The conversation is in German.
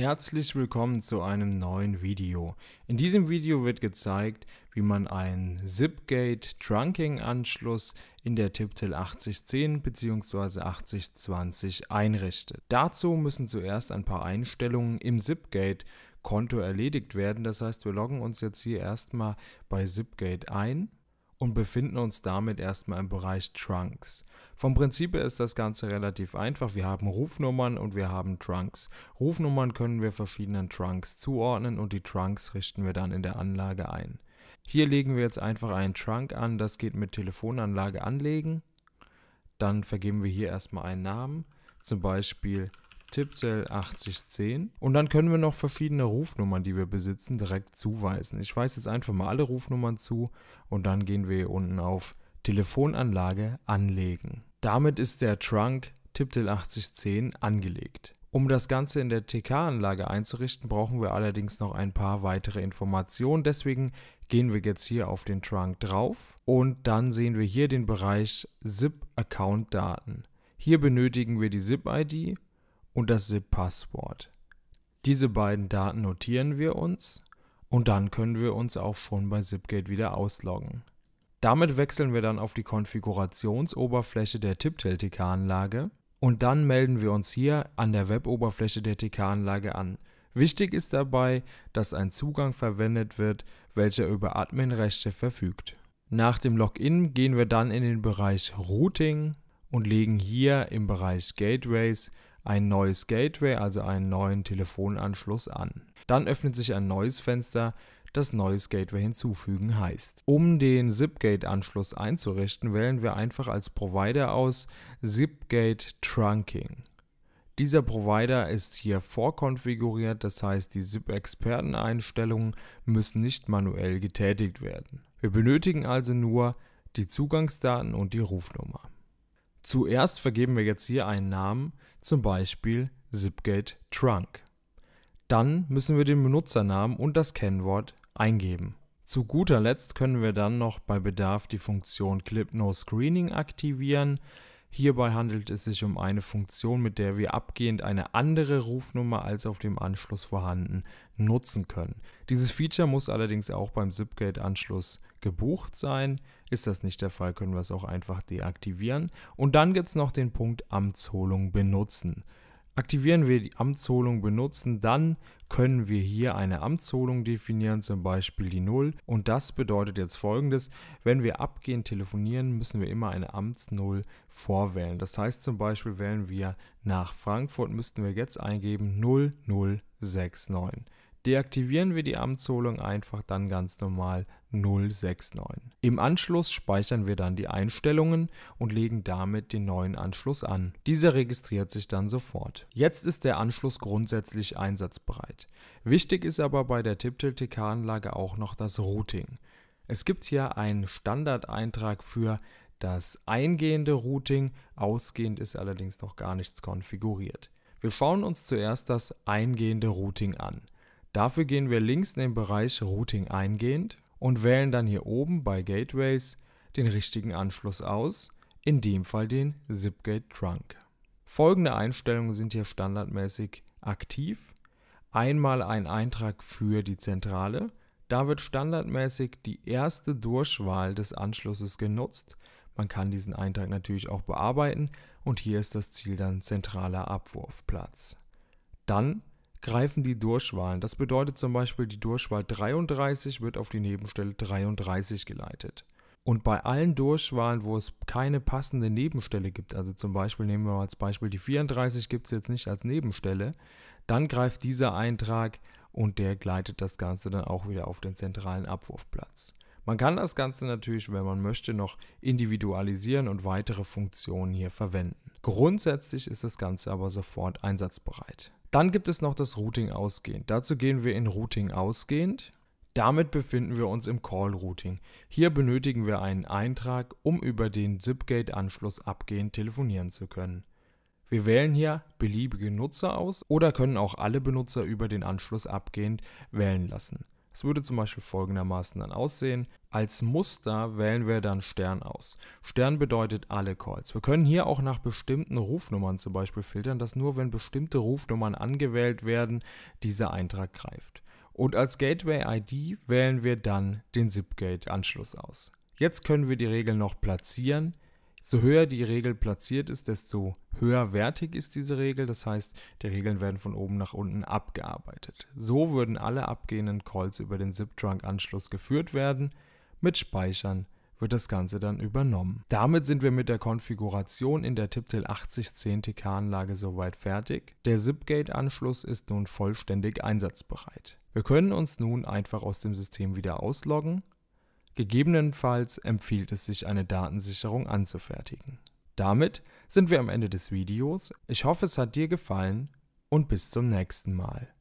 Herzlich willkommen zu einem neuen Video. In diesem Video wird gezeigt, wie man einen Zipgate Trunking Anschluss in der TipTel 8010 bzw. 8020 einrichtet. Dazu müssen zuerst ein paar Einstellungen im Zipgate Konto erledigt werden. Das heißt, wir loggen uns jetzt hier erstmal bei Zipgate ein und befinden uns damit erstmal im Bereich Trunks. Vom Prinzip her ist das Ganze relativ einfach. Wir haben Rufnummern und wir haben Trunks. Rufnummern können wir verschiedenen Trunks zuordnen und die Trunks richten wir dann in der Anlage ein. Hier legen wir jetzt einfach einen Trunk an, das geht mit Telefonanlage anlegen. Dann vergeben wir hier erstmal einen Namen, zum Beispiel Tippsel 8010. Und dann können wir noch verschiedene Rufnummern, die wir besitzen, direkt zuweisen. Ich weise jetzt einfach mal alle Rufnummern zu und dann gehen wir hier unten auf Telefonanlage anlegen. Damit ist der Trunk Tipptel 8010 angelegt. Um das Ganze in der TK-Anlage einzurichten, brauchen wir allerdings noch ein paar weitere Informationen. Deswegen gehen wir jetzt hier auf den Trunk drauf und dann sehen wir hier den Bereich zip account daten Hier benötigen wir die zip id und das SIP-Passwort. Diese beiden Daten notieren wir uns und dann können wir uns auch schon bei Zipgate wieder ausloggen. Damit wechseln wir dann auf die Konfigurationsoberfläche der Tiptel TK-Anlage und dann melden wir uns hier an der Weboberfläche der TK-Anlage an. Wichtig ist dabei, dass ein Zugang verwendet wird, welcher über Adminrechte verfügt. Nach dem Login gehen wir dann in den Bereich Routing und legen hier im Bereich Gateways ein neues Gateway, also einen neuen Telefonanschluss an. Dann öffnet sich ein neues Fenster, das neues Gateway hinzufügen heißt. Um den Zipgate-Anschluss einzurichten, wählen wir einfach als Provider aus Zipgate Trunking. Dieser Provider ist hier vorkonfiguriert, das heißt die zip experten einstellungen müssen nicht manuell getätigt werden. Wir benötigen also nur die Zugangsdaten und die Rufnummer. Zuerst vergeben wir jetzt hier einen Namen, zum Beispiel Zipgate Trunk. Dann müssen wir den Benutzernamen und das Kennwort eingeben. Zu guter Letzt können wir dann noch bei Bedarf die Funktion Clip No Screening aktivieren. Hierbei handelt es sich um eine Funktion, mit der wir abgehend eine andere Rufnummer als auf dem Anschluss vorhanden nutzen können. Dieses Feature muss allerdings auch beim Zipgate-Anschluss gebucht sein. Ist das nicht der Fall, können wir es auch einfach deaktivieren. Und dann gibt es noch den Punkt Amtsholung benutzen. Aktivieren wir die Amtsholung benutzen, dann können wir hier eine Amtsholung definieren, zum Beispiel die 0. Und das bedeutet jetzt folgendes, wenn wir abgehend telefonieren, müssen wir immer eine Amts-0 vorwählen. Das heißt zum Beispiel wählen wir nach Frankfurt, müssten wir jetzt eingeben 0069 deaktivieren wir die Amtsholung einfach dann ganz normal 069. Im Anschluss speichern wir dann die Einstellungen und legen damit den neuen Anschluss an. Dieser registriert sich dann sofort. Jetzt ist der Anschluss grundsätzlich einsatzbereit. Wichtig ist aber bei der Tiptil tk anlage auch noch das Routing. Es gibt hier einen Standardeintrag für das eingehende Routing, ausgehend ist allerdings noch gar nichts konfiguriert. Wir schauen uns zuerst das eingehende Routing an. Dafür gehen wir links in den Bereich Routing eingehend und wählen dann hier oben bei Gateways den richtigen Anschluss aus, in dem Fall den Zipgate Trunk. Folgende Einstellungen sind hier standardmäßig aktiv. Einmal ein Eintrag für die Zentrale. Da wird standardmäßig die erste Durchwahl des Anschlusses genutzt. Man kann diesen Eintrag natürlich auch bearbeiten und hier ist das Ziel dann zentraler Abwurfplatz. Dann greifen die Durchwahlen. Das bedeutet zum Beispiel, die Durchwahl 33 wird auf die Nebenstelle 33 geleitet. Und bei allen Durchwahlen, wo es keine passende Nebenstelle gibt, also zum Beispiel nehmen wir mal als Beispiel die 34 gibt es jetzt nicht als Nebenstelle, dann greift dieser Eintrag und der gleitet das Ganze dann auch wieder auf den zentralen Abwurfplatz. Man kann das Ganze natürlich, wenn man möchte, noch individualisieren und weitere Funktionen hier verwenden. Grundsätzlich ist das Ganze aber sofort einsatzbereit. Dann gibt es noch das Routing ausgehend. Dazu gehen wir in Routing ausgehend. Damit befinden wir uns im Call Routing. Hier benötigen wir einen Eintrag, um über den Zipgate-Anschluss abgehend telefonieren zu können. Wir wählen hier beliebige Nutzer aus oder können auch alle Benutzer über den Anschluss abgehend wählen lassen. Es würde zum Beispiel folgendermaßen dann aussehen. Als Muster wählen wir dann Stern aus. Stern bedeutet alle Calls. Wir können hier auch nach bestimmten Rufnummern zum Beispiel filtern, dass nur wenn bestimmte Rufnummern angewählt werden, dieser Eintrag greift. Und als Gateway-ID wählen wir dann den ZipGate-Anschluss aus. Jetzt können wir die Regeln noch platzieren so höher die Regel platziert ist, desto höherwertig ist diese Regel. Das heißt, die Regeln werden von oben nach unten abgearbeitet. So würden alle abgehenden Calls über den ZipTrunk-Anschluss geführt werden. Mit Speichern wird das Ganze dann übernommen. Damit sind wir mit der Konfiguration in der TipTel 8010 TK-Anlage soweit fertig. Der ZipGate-Anschluss ist nun vollständig einsatzbereit. Wir können uns nun einfach aus dem System wieder ausloggen Gegebenenfalls empfiehlt es sich, eine Datensicherung anzufertigen. Damit sind wir am Ende des Videos. Ich hoffe, es hat dir gefallen und bis zum nächsten Mal.